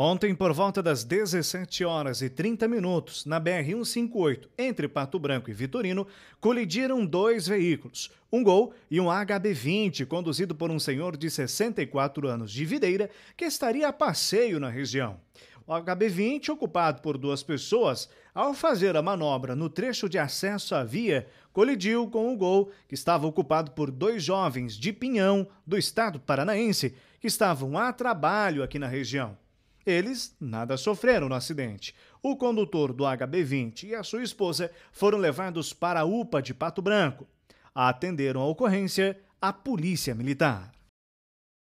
Ontem, por volta das 17 horas e 30 minutos, na BR-158, entre Pato Branco e Vitorino, colidiram dois veículos, um Gol e um HB20, conduzido por um senhor de 64 anos de videira que estaria a passeio na região. O HB20, ocupado por duas pessoas, ao fazer a manobra no trecho de acesso à via, colidiu com o Gol, que estava ocupado por dois jovens de Pinhão, do estado paranaense, que estavam a trabalho aqui na região. Eles nada sofreram no acidente. O condutor do HB20 e a sua esposa foram levados para a UPA de Pato Branco. Atenderam a ocorrência a Polícia Militar.